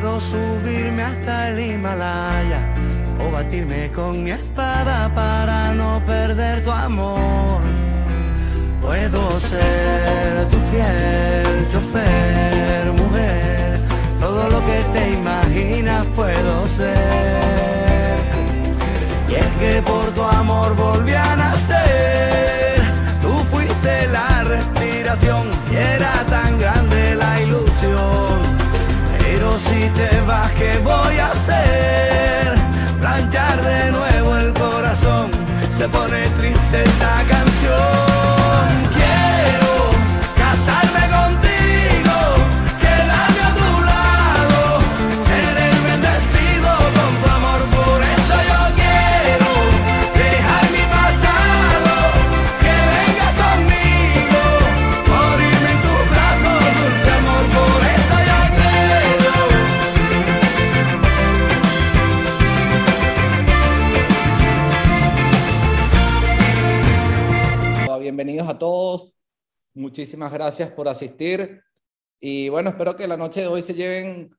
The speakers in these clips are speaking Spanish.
Puedo subirme hasta el Himalaya o batirme con mi espada para no perder tu amor. Puedo ser tu fiel chofer, mujer, todo lo que te imaginas puedo ser. Y es que por tu amor volví a nacer, tú fuiste la respiración y era tan grande la ilusión si te vas, ¿qué voy a hacer? Planchar de nuevo el corazón, se pone triste esta canción. Quiero casarme contigo. a todos. Muchísimas gracias por asistir. Y bueno, espero que la noche de hoy se lleven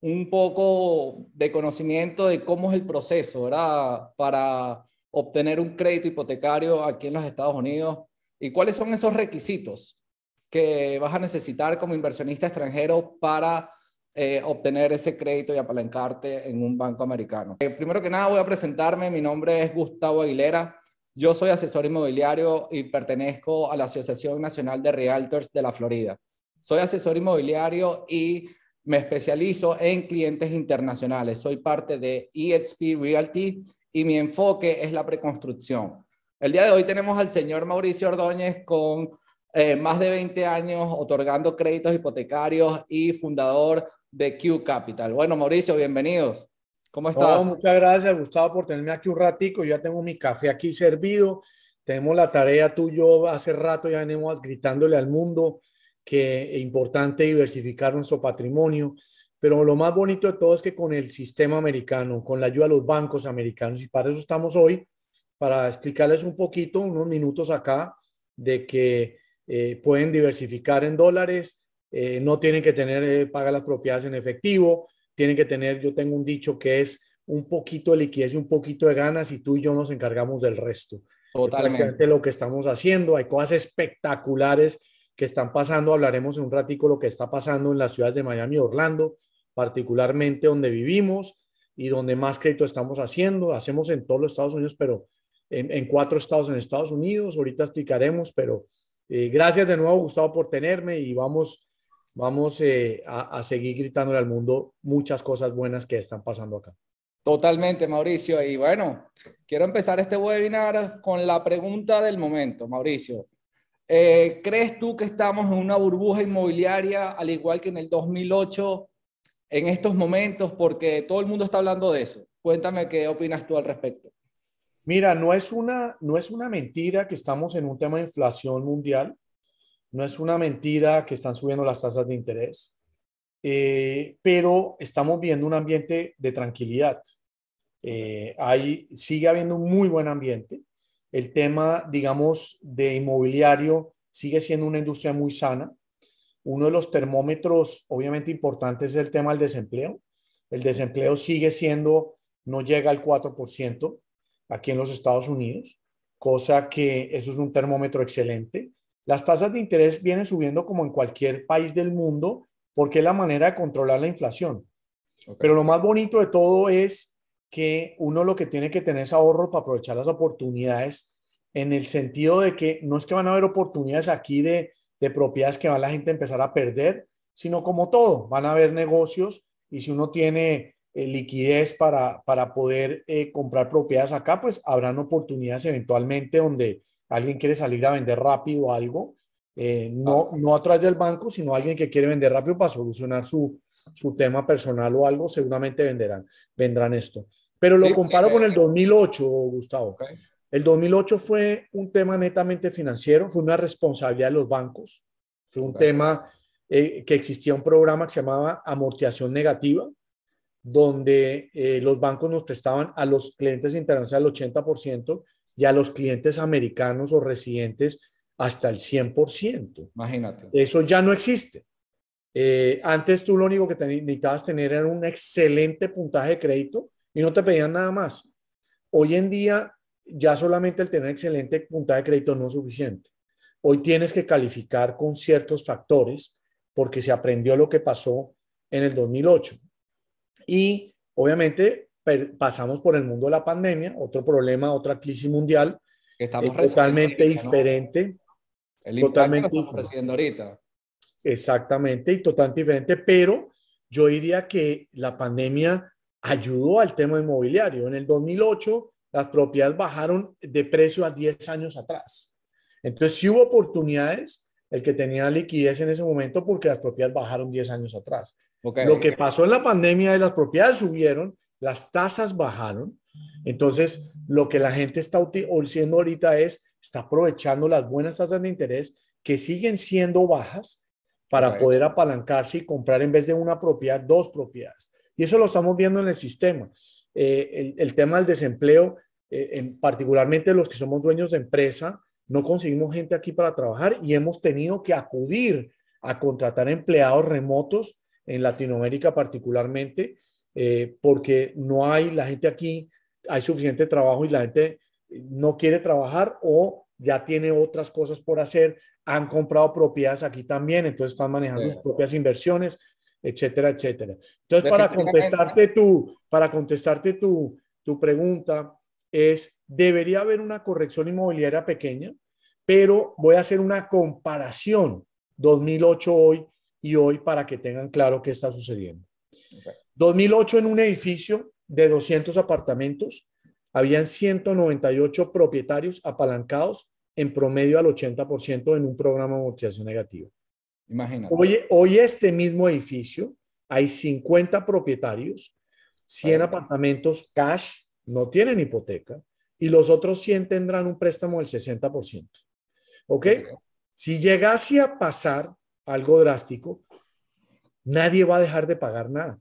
un poco de conocimiento de cómo es el proceso, ¿verdad? Para obtener un crédito hipotecario aquí en los Estados Unidos y cuáles son esos requisitos que vas a necesitar como inversionista extranjero para eh, obtener ese crédito y apalancarte en un banco americano. Eh, primero que nada voy a presentarme, mi nombre es Gustavo Aguilera, yo soy asesor inmobiliario y pertenezco a la Asociación Nacional de Realtors de la Florida. Soy asesor inmobiliario y me especializo en clientes internacionales. Soy parte de EXP Realty y mi enfoque es la preconstrucción. El día de hoy tenemos al señor Mauricio Ordóñez con eh, más de 20 años otorgando créditos hipotecarios y fundador de Q Capital. Bueno, Mauricio, bienvenidos. ¿Cómo estás? muchas gracias, Gustavo, por tenerme aquí un ratico. Yo ya tengo mi café aquí servido. Tenemos la tarea tú y yo hace rato ya venimos gritándole al mundo que es importante diversificar nuestro patrimonio. Pero lo más bonito de todo es que con el sistema americano, con la ayuda de los bancos americanos, y para eso estamos hoy, para explicarles un poquito, unos minutos acá, de que eh, pueden diversificar en dólares, eh, no tienen que tener, eh, pagar las propiedades en efectivo, tienen que tener, yo tengo un dicho que es un poquito de liquidez y un poquito de ganas y tú y yo nos encargamos del resto. Totalmente. lo que estamos haciendo, hay cosas espectaculares que están pasando, hablaremos en un ratico lo que está pasando en las ciudades de Miami y Orlando, particularmente donde vivimos y donde más crédito estamos haciendo, hacemos en todos los Estados Unidos, pero en, cuatro estados en Estados Unidos, ahorita explicaremos, pero eh, gracias de nuevo Gustavo por tenerme y vamos vamos eh, a, seguir gritándole al mundo muchas cosas buenas que están pasando acá. Totalmente, Mauricio. Y bueno, quiero empezar este webinar con la pregunta del momento, Mauricio. Eh, ¿Crees tú que estamos en una burbuja inmobiliaria al igual que en el 2008 en estos momentos? Porque todo el mundo está hablando de eso. Cuéntame qué opinas tú al respecto. Mira, no es una, no es una mentira que estamos en un tema de inflación mundial. No es una mentira que están subiendo las tasas de interés, eh, pero estamos viendo un ambiente de tranquilidad. Eh, sigue habiendo un muy buen ambiente. El tema, digamos, de inmobiliario sigue siendo una industria muy sana. Uno de los termómetros, obviamente, importantes es el tema del desempleo. El desempleo sigue siendo, no llega al 4% aquí en los Estados Unidos, cosa que eso es un termómetro excelente. Las tasas de interés vienen subiendo como en cualquier país del mundo porque es la manera de controlar la inflación. Pero lo más bonito de todo es que uno lo que tiene que tener es ahorro para aprovechar las oportunidades en el sentido de que no es que van a haber oportunidades aquí de, propiedades que va la gente a empezar a perder, sino como todo, van a haber negocios y si uno tiene eh, liquidez para, para poder eh, comprar propiedades acá, pues habrán oportunidades eventualmente donde alguien quiere salir a vender rápido algo, eh, no, a ah. través del banco, sino alguien que quiere vender rápido para solucionar su, su tema personal o algo, seguramente venderán, vendrán esto. Pero lo comparo con el 2008, Gustavo. El 2008 fue un tema netamente financiero, fue una responsabilidad de los bancos, fue un tema eh, que existía un programa que se llamaba amortización negativa, donde eh, los bancos nos prestaban a los clientes internacionales el 80% y a los clientes americanos o residentes hasta el 100%. Imagínate. Eso ya no existe. Eh, antes tú lo único que necesitabas tener era un excelente puntaje de crédito y no te pedían nada más. Hoy en día ya solamente el tener excelente puntaje de crédito no es suficiente. Hoy tienes que calificar con ciertos factores porque se aprendió lo que pasó en el 2008. Y obviamente pasamos por el mundo de la pandemia, otro problema, otra crisis mundial, estamos totalmente diferente. El totalmente que estamos ahorita. Exactamente, y totalmente diferente, pero yo diría que la pandemia ayudó al tema inmobiliario. En el 2008 las propiedades bajaron de precio a 10 años atrás. Entonces sí hubo oportunidades, el que tenía liquidez en ese momento porque las propiedades bajaron 10 años atrás. Lo que pasó en la pandemia es las propiedades subieron, las tasas bajaron, entonces lo que la gente está haciendo ahorita es, está aprovechando las buenas tasas de interés que siguen siendo bajas para poder apalancarse y comprar en vez de una propiedad, dos propiedades. Y eso lo estamos viendo en el sistema. Eh, el, tema del desempleo, eh, en, particularmente los que somos dueños de empresa, no conseguimos gente aquí para trabajar y hemos tenido que acudir a contratar empleados remotos en Latinoamérica particularmente eh, porque no hay, la gente aquí, hay suficiente trabajo y la gente no quiere trabajar o ya tiene otras cosas por hacer, han comprado propiedades aquí también, entonces están manejando sus propias inversiones, etcétera, etcétera. Entonces, para contestarte tu, para contestarte tu, tu pregunta, es, debería haber una corrección inmobiliaria pequeña, pero voy a hacer una comparación 2008 hoy y hoy para que tengan claro qué está sucediendo. 2008 en un edificio de 200 apartamentos, habían 198 propietarios apalancados en promedio al 80% en un programa de amortización negativa. Imagínate. Hoy, hoy este mismo edificio hay 50 propietarios, 100 apartamentos cash, no tienen hipoteca, y los otros 100 tendrán un préstamo del 60%. ¿Ok? Si llegase a pasar algo drástico, nadie va a dejar de pagar nada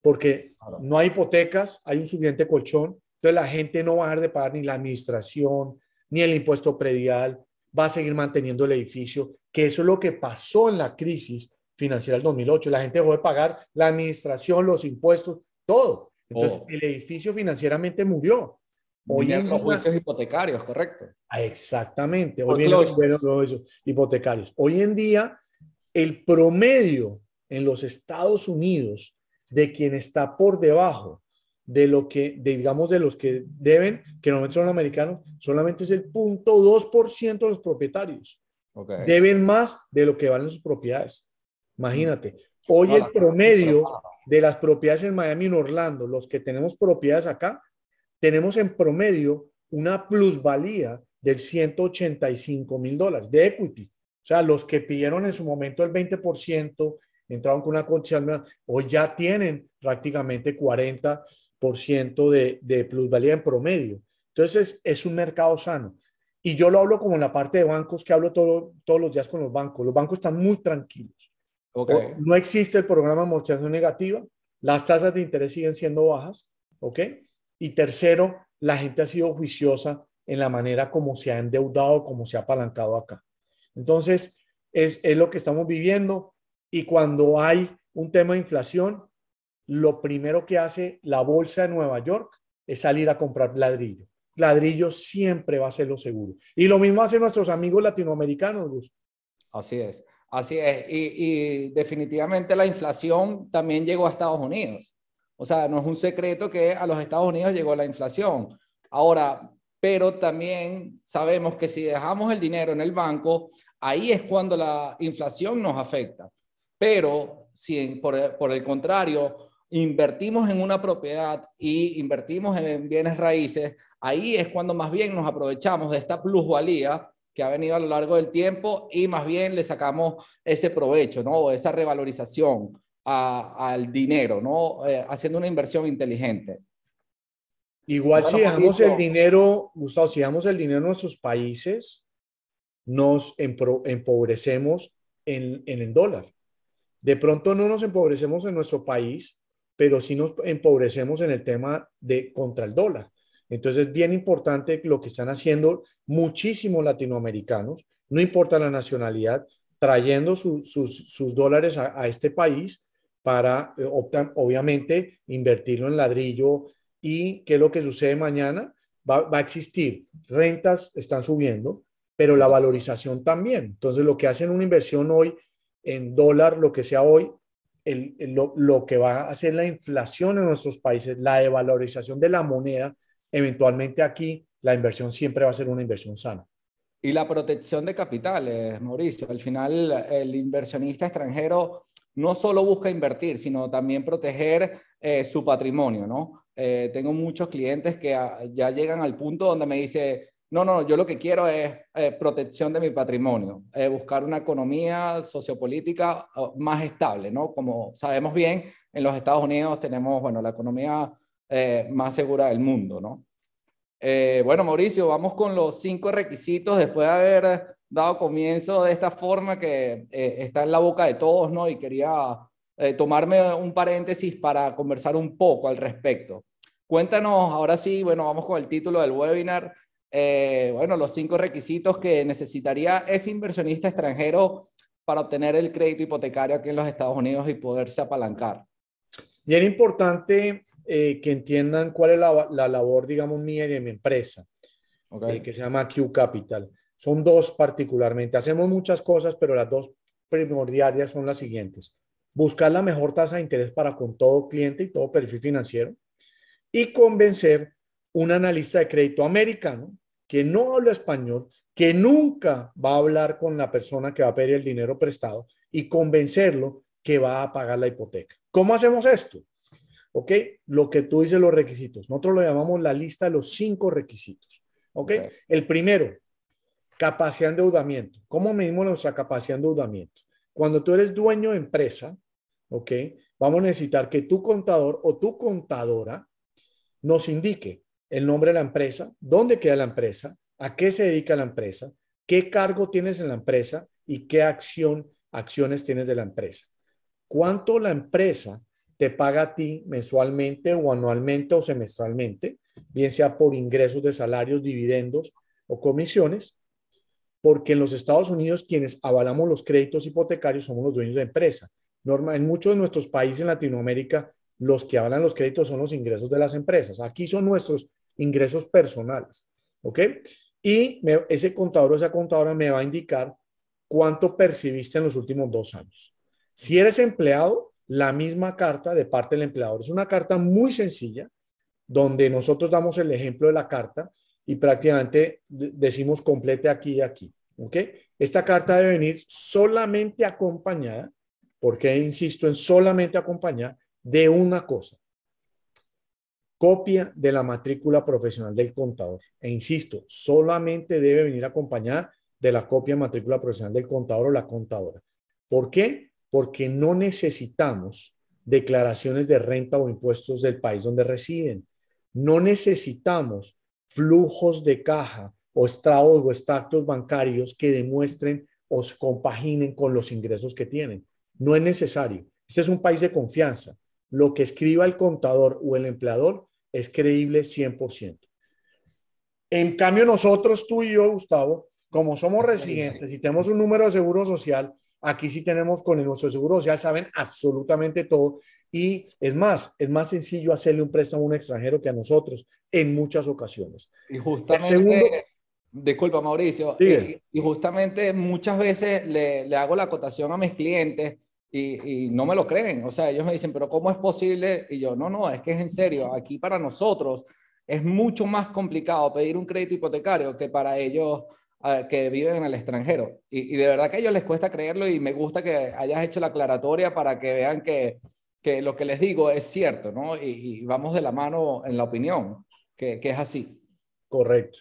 porque no hay hipotecas, hay un suficiente colchón, entonces la gente no va a dejar de pagar ni la administración, ni el impuesto predial, va a seguir manteniendo el edificio, que eso es lo que pasó en la crisis financiera del 2008. La gente dejó de pagar la administración, los impuestos, todo. Entonces, el edificio financieramente murió. Hoy en en los juicios hipotecarios, correcto. Ah, exactamente. Hoy en los juicios hipotecarios. Hoy en día, el promedio en los Estados Unidos de quien está por debajo de lo que, digamos, de los que deben, que normalmente son americanos, solamente es el 0.2% de los propietarios. Deben más de lo que valen sus propiedades. Imagínate, mm. hoy el promedio de las propiedades en Miami y en Orlando, los que tenemos propiedades acá, tenemos en promedio una plusvalía del 185 mil dólares de equity. O sea, los que pidieron en su momento el 20%, entraban con una cotización, hoy ya tienen prácticamente 40% de, de plusvalía en promedio. Entonces es un mercado sano. Y yo lo hablo como en la parte de bancos, que hablo todo, todos los días con los bancos. Los bancos están muy tranquilos. No existe el programa de amortización negativa. Las tasas de interés siguen siendo bajas. ¿Ok? Y tercero, la gente ha sido juiciosa en la manera como se ha endeudado, como se ha apalancado acá. Entonces, es, es lo que estamos viviendo. Y cuando hay un tema de inflación, lo primero que hace la bolsa de Nueva York es salir a comprar ladrillo. Ladrillo siempre va a ser lo seguro. Y lo mismo hacen nuestros amigos latinoamericanos, Luz. Así es, así es. Y, y, definitivamente la inflación también llegó a Estados Unidos. O sea, no es un secreto que a los Estados Unidos llegó la inflación. Ahora, pero también sabemos que si dejamos el dinero en el banco, ahí es cuando la inflación nos afecta. Pero si por, el contrario invertimos en una propiedad y invertimos en bienes raíces, ahí es cuando más bien nos aprovechamos de esta plusvalía que ha venido a lo largo del tiempo y más bien le sacamos ese provecho, ¿no? Esa revalorización al dinero, ¿no? Eh, haciendo una inversión inteligente. Igual si dejamos el dinero, Gustavo, si dejamos el dinero en nuestros países, nos empobrecemos en el dólar. De pronto no nos empobrecemos en nuestro país, pero sí nos empobrecemos en el tema de contra el dólar. Entonces es bien importante lo que están haciendo muchísimos latinoamericanos, no importa la nacionalidad, trayendo sus, dólares a, este país para, eh, obviamente, invertirlo en ladrillo y qué es lo que sucede mañana. Va, va a existir, rentas están subiendo, pero la valorización también. Entonces lo que hacen una inversión hoy en dólar, lo que sea hoy, lo, que va a hacer la inflación en nuestros países, la devalorización de la moneda, eventualmente aquí la inversión siempre va a ser una inversión sana. Y la protección de capitales, Mauricio. Al final, el inversionista extranjero no solo busca invertir, sino también proteger eh, su patrimonio, ¿no? Eh, tengo muchos clientes que ya llegan al punto donde me dice, no, no, yo lo que quiero es eh, protección de mi patrimonio, eh, buscar una economía sociopolítica ah, más estable, ¿no? Como sabemos bien, en los Estados Unidos tenemos, bueno, la economía eh, más segura del mundo, ¿no? bueno, Mauricio, vamos con los cinco requisitos después de haber dado comienzo de esta forma que está en la boca de todos, ¿no? Y quería tomarme un paréntesis para conversar un poco al respecto. Cuéntanos, ahora sí, bueno, vamos con el título del webinar eh, bueno, los cinco requisitos que necesitaría ese inversionista extranjero para obtener el crédito hipotecario aquí en los Estados Unidos y poderse apalancar. y era importante eh, que entiendan cuál es la, labor, digamos, mía y de mi empresa, eh, que se llama Q Capital. Son dos particularmente. Hacemos muchas cosas, pero las dos primordiales son las siguientes. Buscar la mejor tasa de interés para con todo cliente y todo perfil financiero y convencer un analista de crédito americano que no habla español, que nunca va a hablar con la persona que va a pedir el dinero prestado y convencerlo que va a pagar la hipoteca. ¿Cómo hacemos esto? ¿Ok? Lo que tú dices, los requisitos. Nosotros lo llamamos la lista de los cinco requisitos. okay. El primero, capacidad de endeudamiento. ¿Cómo medimos nuestra capacidad de endeudamiento? Cuando tú eres dueño de empresa, ¿ok? Vamos a necesitar que tu contador o tu contadora nos indique el nombre de la empresa, dónde queda la empresa, a qué se dedica la empresa, qué cargo tienes en la empresa y qué acción, acciones tienes de la empresa. ¿Cuánto la empresa te paga a ti mensualmente o anualmente o semestralmente, bien sea por ingresos de salarios, dividendos o comisiones? Porque en los Estados Unidos quienes avalamos los créditos hipotecarios somos los dueños de empresa. en muchos de nuestros países en Latinoamérica los que avalan los créditos son los ingresos de las empresas. Aquí son nuestros ingresos personales. ¿Ok? Y ese contador o esa contadora me va a indicar cuánto percibiste en los últimos dos años. Si eres empleado, la misma carta de parte del empleador. Es una carta muy sencilla, donde nosotros damos el ejemplo de la carta y prácticamente decimos complete aquí y aquí. ¿ok? Esta carta debe venir solamente acompañada, porque insisto en solamente acompañada, de una cosa, copia de la matrícula profesional del contador. E insisto, solamente debe venir acompañada de la copia de matrícula profesional del contador o la contadora. ¿Por qué? Porque no necesitamos declaraciones de renta o impuestos del país donde residen. No necesitamos flujos de caja o estados o extractos bancarios que demuestren o compaginen con los ingresos que tienen. No es necesario. Este es un país de confianza. Lo que escriba el contador o el empleador es creíble 100%. En cambio, nosotros, tú y yo, Gustavo, como somos residentes y tenemos un número de seguro social, aquí sí tenemos con el nuestro seguro social, saben absolutamente todo. Y es más, es más sencillo hacerle un préstamo a un extranjero que a nosotros en muchas ocasiones. Y justamente, disculpa Mauricio, eh, y, justamente muchas veces le, le hago la acotación a mis clientes y, no me lo creen. O sea, ellos me dicen, pero ¿cómo es posible? Y yo, no, no, es que es en serio. Aquí para nosotros es mucho más complicado pedir un crédito hipotecario que para ellos eh, que viven en el extranjero. Y, de verdad que a ellos les cuesta creerlo y me gusta que hayas hecho la aclaratoria para que vean que, lo que les digo es cierto, ¿no? Y, vamos de la mano en la opinión, que, que es así. Correcto.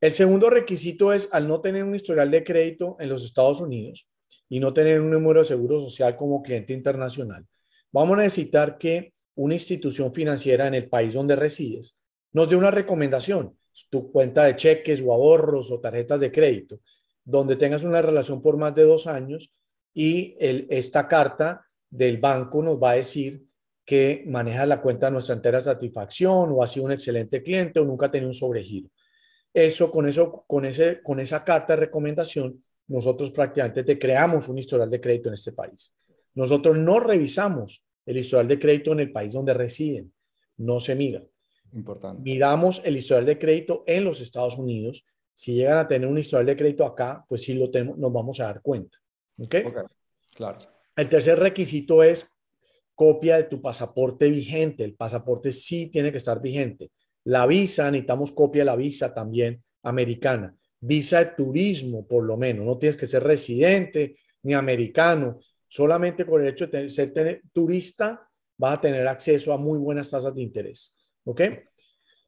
El segundo requisito es, al no tener un historial de crédito en los Estados Unidos, y no tener un número de seguro social como cliente internacional, vamos a necesitar que una institución financiera en el país donde resides nos dé una recomendación, tu cuenta de cheques o ahorros o tarjetas de crédito, donde tengas una relación por más de dos años y esta carta del banco nos va a decir que manejas la cuenta a nuestra entera satisfacción o ha sido un excelente cliente o nunca ha tenido un sobregiro. Eso, con, eso con, ese, con esa carta de recomendación, nosotros prácticamente te creamos un historial de crédito en este país. Nosotros no revisamos el historial de crédito en el país donde residen, no se mira. Importante. Miramos el historial de crédito en los Estados Unidos. Si llegan a tener un historial de crédito acá, pues sí lo tenemos, nos vamos a dar cuenta. ¿Ok? Claro. El tercer requisito es copia de tu pasaporte vigente. El pasaporte sí tiene que estar vigente. La visa, necesitamos copia de la visa también americana visa de turismo, por lo menos. No tienes que ser residente ni americano. Solamente por el hecho de ser turista vas a tener acceso a muy buenas tasas de interés. ¿Ok?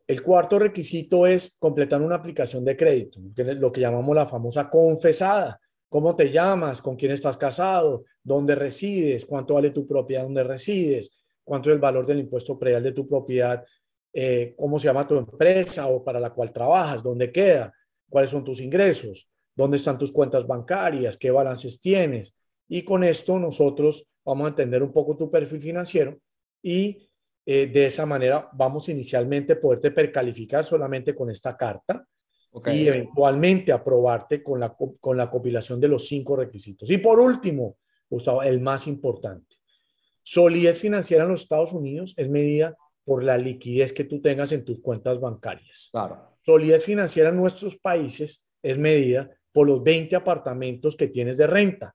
El cuarto requisito es completar una aplicación de crédito, lo que llamamos la famosa confesada. ¿Cómo te llamas? ¿Con quién estás casado? ¿Dónde resides? ¿Cuánto vale tu propiedad ¿Dónde resides? ¿Cuánto es el valor del impuesto predial de tu propiedad? Eh, ¿Cómo se llama tu empresa o para la cual trabajas? ¿Dónde queda? cuáles son tus ingresos, dónde están tus cuentas bancarias, qué balances tienes. Y con esto nosotros vamos a entender un poco tu perfil financiero y eh, de esa manera vamos inicialmente a poderte percalificar solamente con esta carta y eventualmente aprobarte con la, con la compilación de los cinco requisitos. Y por último, Gustavo, el más importante. Solidez financiera en los Estados Unidos es medida por la liquidez que tú tengas en tus cuentas bancarias. Claro solidez financiera en nuestros países es medida por los 20 apartamentos que tienes de renta.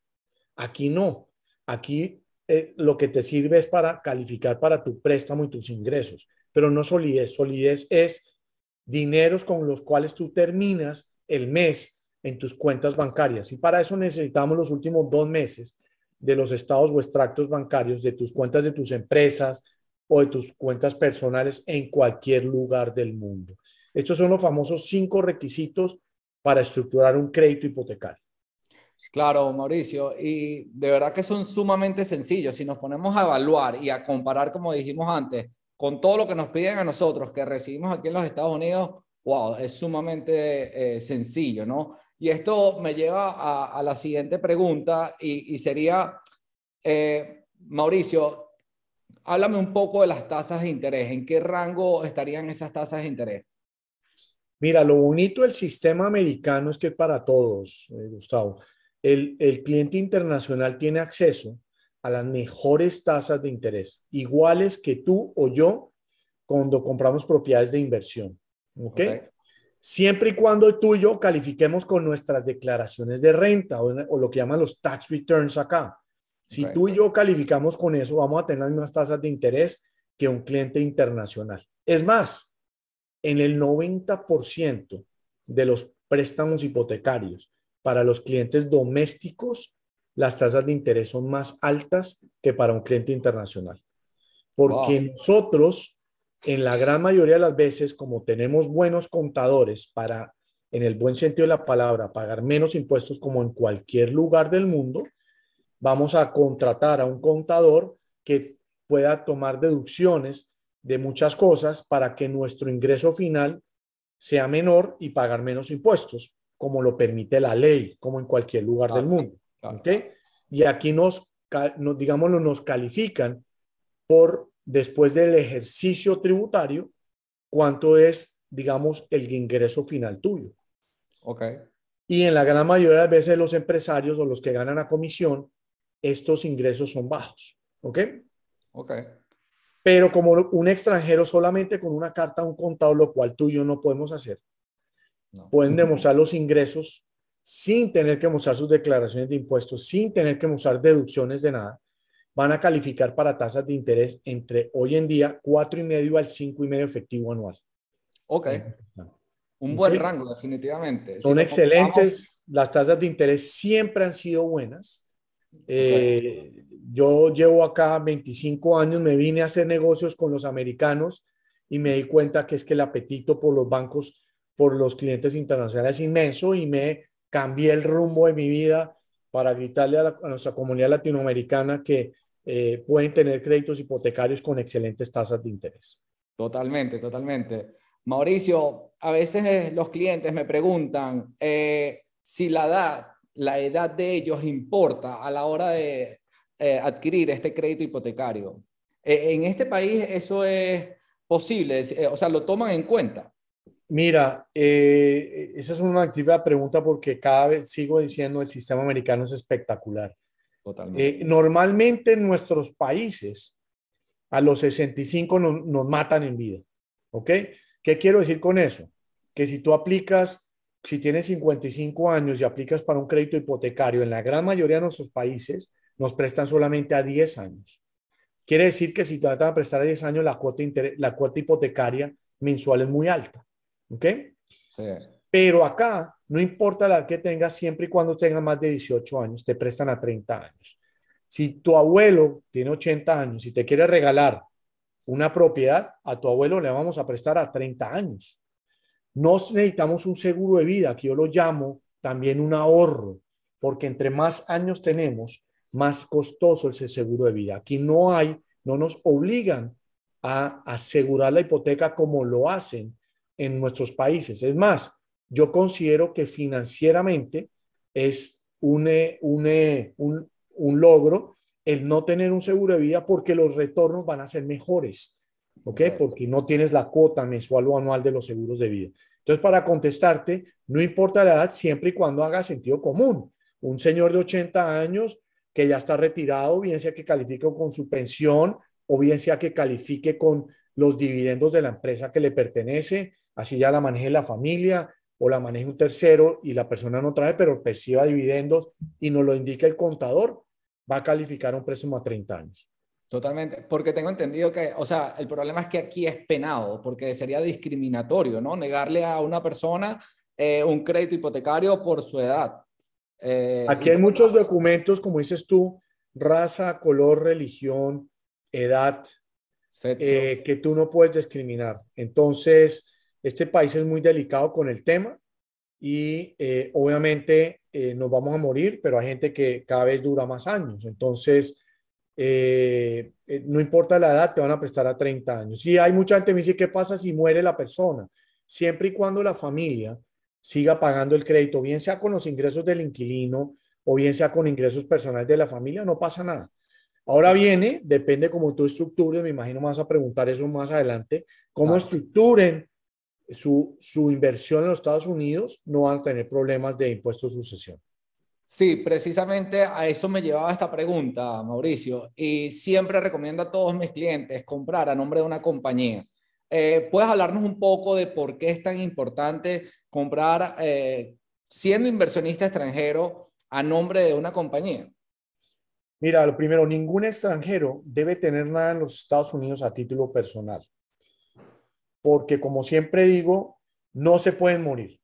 Aquí no. Aquí eh, lo que te sirve es para calificar para tu préstamo y tus ingresos, pero no solidez. Solidez es dineros con los cuales tú terminas el mes en tus cuentas bancarias. Y para eso necesitamos los últimos dos meses de los estados o extractos bancarios de tus cuentas de tus empresas o de tus cuentas personales en cualquier lugar del mundo. Estos son los famosos cinco requisitos para estructurar un crédito hipotecario. Claro, Mauricio, y de verdad que son sumamente sencillos. Si nos ponemos a evaluar y a comparar, como dijimos antes, con todo lo que nos piden a nosotros que recibimos aquí en los Estados Unidos, wow, es sumamente eh, sencillo, ¿no? Y esto me lleva a, la siguiente pregunta y, sería, eh, Mauricio, háblame un poco de las tasas de interés. ¿En qué rango estarían esas tasas de interés? Mira, lo bonito del sistema americano es que para todos, eh, Gustavo, el, cliente internacional tiene acceso a las mejores tasas de interés, iguales que tú o yo cuando compramos propiedades de inversión. ¿Ok? Siempre y cuando tú y yo califiquemos con nuestras declaraciones de renta o, lo que llaman los tax returns acá. Si tú y yo calificamos con eso, vamos a tener las mismas tasas de interés que un cliente internacional. Es más, en el 90% de los préstamos hipotecarios para los clientes domésticos, las tasas de interés son más altas que para un cliente internacional. Porque nosotros, en la gran mayoría de las veces, como tenemos buenos contadores para, en el buen sentido de la palabra, pagar menos impuestos como en cualquier lugar del mundo, vamos a contratar a un contador que pueda tomar deducciones de muchas cosas para que nuestro ingreso final sea menor y pagar menos impuestos, como lo permite la ley, como en cualquier lugar del mundo. Y aquí nos, nos, digámoslo, nos califican por, después del ejercicio tributario, cuánto es, digamos, el ingreso final tuyo. Ok. Y en la gran mayoría de veces los empresarios o los que ganan a comisión, estos ingresos son bajos. ¿Ok? Ok pero como un extranjero solamente con una carta un contado, lo cual tú y yo no podemos hacer, pueden demostrar los ingresos sin tener que mostrar sus declaraciones de impuestos, sin tener que mostrar deducciones de nada, van a calificar para tasas de interés entre hoy en día 4,5 al 5,5 efectivo anual. Ok. Un buen rango, definitivamente. Son excelentes, las tasas de interés siempre han sido buenas. Eh, yo llevo acá 25 años, me vine a hacer negocios con los americanos y me di cuenta que es que el apetito por los bancos, por los clientes internacionales es inmenso y me cambié el rumbo de mi vida para gritarle a, nuestra comunidad latinoamericana que eh, pueden tener créditos hipotecarios con excelentes tasas de interés. Totalmente, totalmente. Mauricio, a veces los clientes me preguntan eh, si la edad la edad de ellos importa a la hora de eh, adquirir este crédito hipotecario. E, en este país eso es posible, eh, o sea, lo toman en cuenta. Mira, eh, esa es una activa pregunta porque cada vez sigo diciendo el sistema americano es espectacular. Totalmente. normalmente en nuestros países a los 65 nos matan en vida. ¿Ok? ¿Qué quiero decir con eso? Que si tú aplicas si tienes 55 años y aplicas para un crédito hipotecario, en la gran mayoría de nuestros países nos prestan solamente a 10 años. Quiere decir que si te van a prestar a 10 años, la cuota, hipotecaria mensual es muy alta. Pero acá, no importa la que tengas, siempre y cuando tengas más de 18 años, te prestan a 30 años. Si tu abuelo tiene 80 años y te quiere regalar una propiedad, a tu abuelo le vamos a prestar a 30 años. Nos necesitamos un seguro de vida, que yo lo llamo también un ahorro, porque entre más años tenemos, más costoso es el seguro de vida. Aquí no hay, no nos obligan a asegurar la hipoteca como lo hacen en nuestros países. Es más, yo considero que financieramente es un, eh, eh, un logro el no tener un seguro de vida porque los retornos van a ser mejores. ¿ok? Porque no tienes la cuota mensual o anual de los seguros de vida. Entonces, para contestarte, no importa la edad siempre y cuando haga sentido común. Un señor de 80 años que ya está retirado, bien sea que califique con su pensión o bien sea que califique con los dividendos de la empresa que le pertenece, así ya la maneje la familia o la maneje un tercero y la persona no trae, pero perciba dividendos y nos lo indica el contador, va a calificar un préstamo a 30 años. Totalmente, porque tengo entendido que, o sea, el problema es que aquí es penado, porque sería discriminatorio, ¿no? Negarle a una persona eh, un crédito hipotecario por su edad. Eh, aquí hay muchos documentos, como dices tú, raza, color, religión, edad, eh, que tú no puedes discriminar. Entonces, este país es muy delicado con el tema y obviamente nos vamos a morir, pero hay gente que cada vez dura más años. Entonces, eh, eh, no importa la edad, te van a prestar a 30 años. Y hay mucha gente que me dice, ¿qué pasa si muere la persona? Siempre y cuando la familia siga pagando el crédito, bien sea con los ingresos del inquilino o bien sea con ingresos personales de la familia, no pasa nada. Ahora viene, depende cómo tú estructures, me imagino vas a preguntar eso más adelante, cómo estructuren su, su inversión en los Estados Unidos, no van a tener problemas de impuestos de sucesión. Sí, precisamente a eso me llevaba esta pregunta, Mauricio. Y siempre recomiendo a todos mis clientes comprar a nombre de una compañía. Eh, ¿Puedes hablarnos un poco de por qué es tan importante comprar eh, siendo inversionista extranjero a nombre de una compañía? Mira, lo primero, ningún extranjero debe tener nada en los Estados Unidos a título personal, porque como siempre digo, no se pueden morir.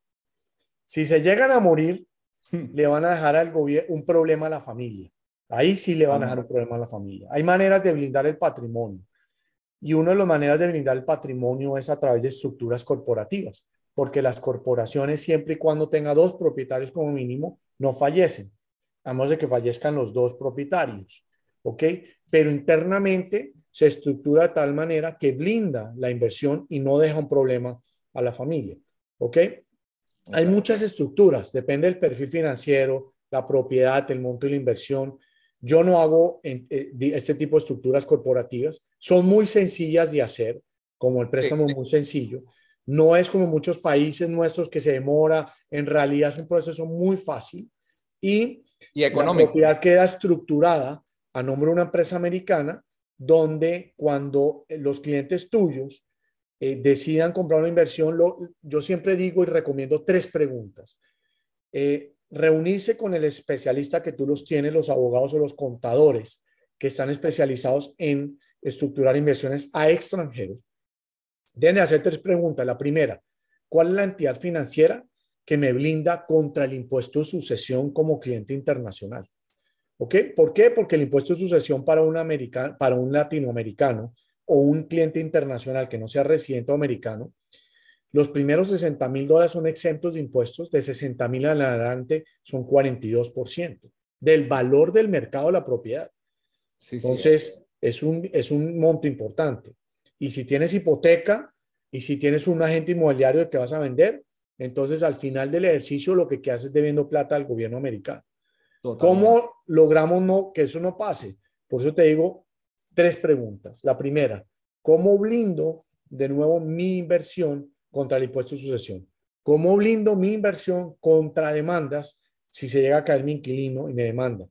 Si se llegan a morir, le van a dejar al gobierno un problema a la familia. Ahí sí le van a dejar ah. un problema a la familia. Hay maneras de blindar el patrimonio. Y una de las maneras de blindar el patrimonio es a través de estructuras corporativas, porque las corporaciones, siempre y cuando tenga dos propietarios como mínimo, no fallecen, a menos de que fallezcan los dos propietarios. ¿Ok? Pero internamente se estructura de tal manera que blinda la inversión y no deja un problema a la familia. ¿Ok? Hay muchas estructuras, depende del perfil financiero, la propiedad, el monto de la inversión. Yo no hago eh, este tipo de estructuras corporativas. Son muy sencillas de hacer, como el préstamo muy sencillo. No es como muchos países nuestros que se demora. En realidad es un proceso muy fácil y, y la propiedad queda estructurada a nombre de una empresa americana donde cuando los clientes tuyos eh, decidan comprar una inversión, yo siempre digo y recomiendo tres preguntas. Eh, reunirse con el especialista que tú los tienes, los abogados o los contadores que están especializados en estructurar inversiones a extranjeros. Deben de hacer tres preguntas. La primera, ¿cuál es la entidad financiera que me blinda contra el impuesto de sucesión como cliente internacional? ¿Ok? ¿Por qué? Porque el impuesto de sucesión para un latinoamericano o un cliente internacional que no sea residente americano, los primeros 60 mil dólares son exentos de impuestos, de 60 mil adelante son 42% del valor del mercado de la propiedad. Entonces, Es, un, es un monto importante. Y si tienes hipoteca y si tienes un agente inmobiliario que vas a vender, entonces al final del ejercicio lo que, que haces es debiendo plata al gobierno americano. ¿Cómo logramos no, que eso no pase? Por eso te digo, tres preguntas. La primera, ¿cómo blindo de nuevo mi inversión contra el impuesto de sucesión? ¿Cómo blindo mi inversión contra demandas si se llega a caer mi inquilino y me demanda?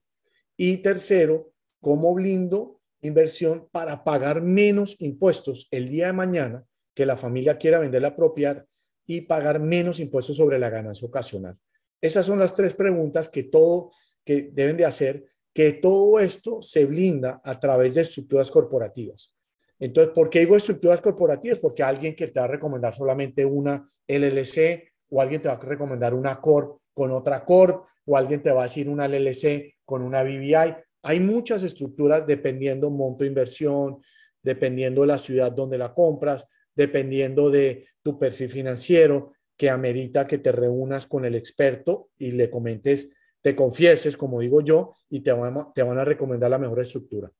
Y tercero, ¿cómo blindo inversión para pagar menos impuestos el día de mañana que la familia quiera vender la propiedad y pagar menos impuestos sobre la ganancia ocasional? Esas son las tres preguntas que todo que deben de hacer que todo esto se blinda a través de estructuras corporativas. Entonces, ¿por qué digo estructuras corporativas? Porque alguien que te va a recomendar solamente una LLC o alguien te va a recomendar una Corp con otra Corp o alguien te va a decir una LLC con una BBI. Hay muchas estructuras dependiendo monto de inversión, dependiendo de la ciudad donde la compras, dependiendo de tu perfil financiero, que amerita que te reúnas con el experto y le comentes te confieses, como digo yo, y te van a, te van a recomendar la mejor estructura.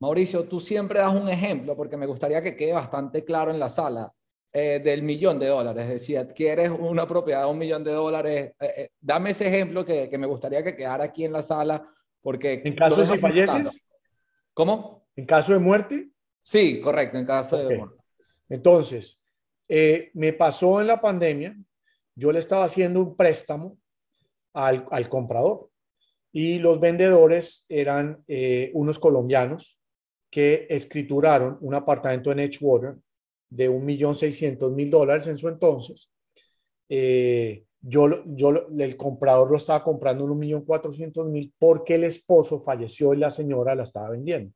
Mauricio, tú siempre das un ejemplo, porque me gustaría que quede bastante claro en la sala, eh, del millón de dólares. Es decir, adquieres una propiedad de un millón de dólares. Eh, eh, dame ese ejemplo que, me gustaría que quedara aquí en la sala, porque... En caso de si falleces. ¿Cómo? En caso de muerte. Sí, correcto, en caso de muerte. Entonces, me pasó en la pandemia, yo le estaba haciendo un préstamo al, comprador. Y los vendedores eran eh, unos colombianos que escrituraron un apartamento en Edgewater de un millón mil dólares en su entonces. Eh, yo, yo, el comprador lo estaba comprando en mil porque el esposo falleció y la señora la estaba vendiendo.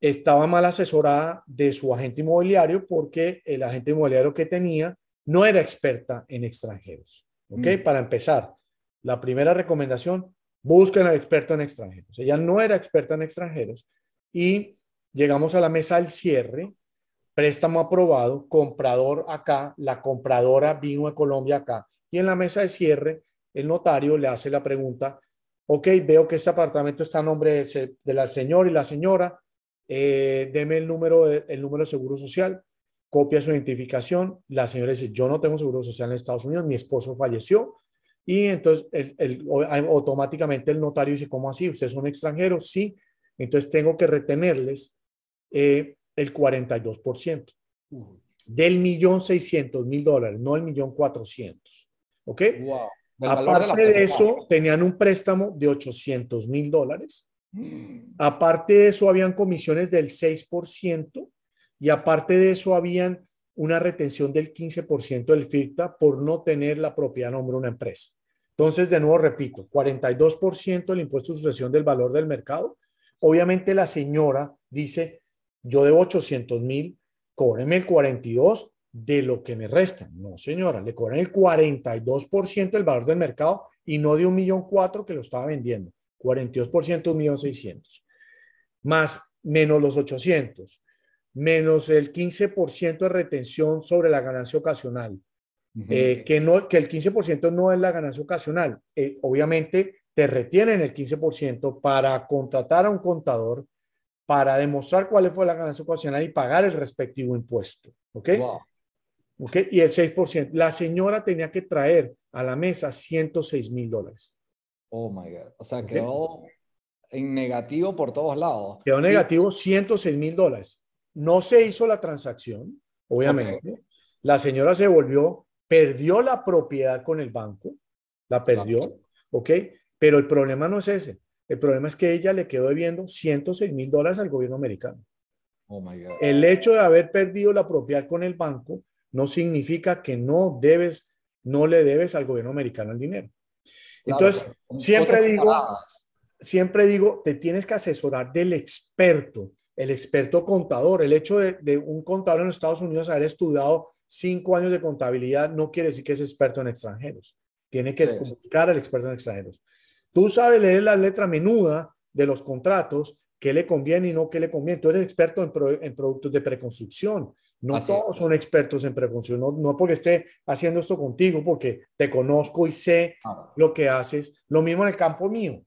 Estaba mal asesorada de su agente inmobiliario porque el agente inmobiliario que tenía no era experta en extranjeros. ¿Ok? Mm. Para empezar, la primera recomendación, busquen al experto en extranjeros. Ella no era experta en extranjeros y llegamos a la mesa al cierre, préstamo aprobado, comprador acá, la compradora vino a Colombia acá y en la mesa de cierre el notario le hace la pregunta, ok, veo que este apartamento está a nombre del señor y la señora, eh, deme el número, el número de seguro social, copia su identificación, la señora dice, yo no tengo seguro social en Estados Unidos, mi esposo falleció, y entonces el, automáticamente el notario dice, ¿cómo así? ¿Ustedes son extranjeros? Sí. Entonces tengo que retenerles eh, el 42% del millón seiscientos mil dólares, no el millón 400. ¿Ok? Aparte de, eso, tenían un préstamo de 800 mil dólares. Mm. Aparte de eso, habían comisiones del 6% y aparte de eso, habían una retención del 15% del FIRTA por no tener la propiedad nombre de una empresa. Entonces, de nuevo repito, 42% del impuesto de sucesión del valor del mercado. Obviamente la señora dice, yo debo 800 mil, cóbreme el 42 de lo que me resta. No, señora, le cobran el 42% del valor del mercado y no de un millón cuatro que lo estaba vendiendo. 42% de un millón Más menos los 800 menos el 15% de retención sobre la ganancia ocasional. Eh, que, no, que el 15% no es la ganancia ocasional. Eh, obviamente te retienen el 15% para contratar a un contador, para demostrar cuál fue la ganancia ocasional y pagar el respectivo impuesto. ¿Ok? Y el 6%. La señora tenía que traer a la mesa 106 mil dólares. Oh, my God. O sea, quedó en negativo por todos lados. Quedó negativo 106 mil dólares no se hizo la transacción, obviamente. La señora se volvió, perdió la propiedad con el banco, la perdió, ¿ok? Pero el problema no es ese. El problema es que ella le quedó debiendo 106 mil dólares al gobierno americano. Oh my God. El hecho de haber perdido la propiedad con el banco no significa que no debes, no le debes al gobierno americano el dinero. Entonces, siempre digo, siempre digo, te tienes que asesorar del experto el experto contador. El hecho de, un contador en Estados Unidos haber estudiado cinco años de contabilidad no quiere decir que es experto en extranjeros. Tiene que buscar al experto en extranjeros. Tú sabes leer la letra menuda de los contratos, qué le conviene y no qué le conviene. Tú eres experto en, productos de preconstrucción. No todos son expertos en preconstrucción. No, porque esté haciendo esto contigo, porque te conozco y sé lo que haces. Lo mismo en el campo mío.